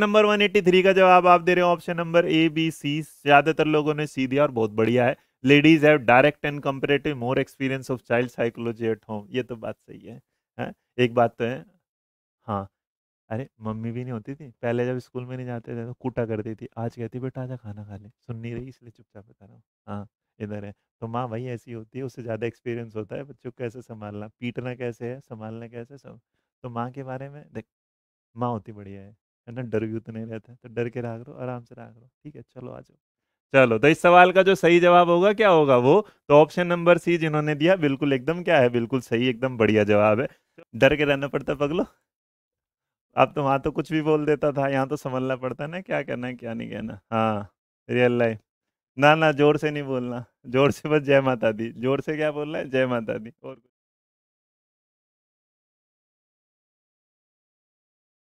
Number 183 का जवाब आप दे रहे हो option number A B C ज्यादातर लोगों ने सी दिया और बहुत बढ़िया है ladies have direct and comparative more experience of child psychology at home ये तो बात सही है, है? एक बात तो है हाँ अरे मम्मी भी नहीं होती थी पहले जब स्कूल में नहीं जाते थे तो कूटा करती थी आज कहती बेटा आजा खाना खा ले सुन नहीं रही इसलिए चुपचाप बता रहा हूँ हाँ इधर है तो माँ वही ऐसी होती है उससे ज़्यादा एक्सपीरियंस होता है बच्चों को कैसे संभालना पीटना कैसे है संभालना कैसे सब तो माँ के बारे में देख माँ होती बढ़िया है है ना डर भी उतने रहते हैं तो डर के राग करो आराम से राग करो ठीक है चलो आ जाओ चलो तो इस सवाल का जो सही जवाब होगा क्या होगा वो तो ऑप्शन नंबर सी जिन्होंने दिया बिल्कुल एकदम क्या है बिल्कुल सही एकदम बढ़िया जवाब है डर के रहना पड़ता पगलो अब तो वहाँ तो कुछ भी बोल देता था यहाँ तो समझना पड़ता है ना क्या कहना है क्या नहीं कहना हाँ रियल लाइफ ना ना जोर से नहीं बोलना जोर से बस जय माता दी जोर से क्या बोलना है जय माता दी और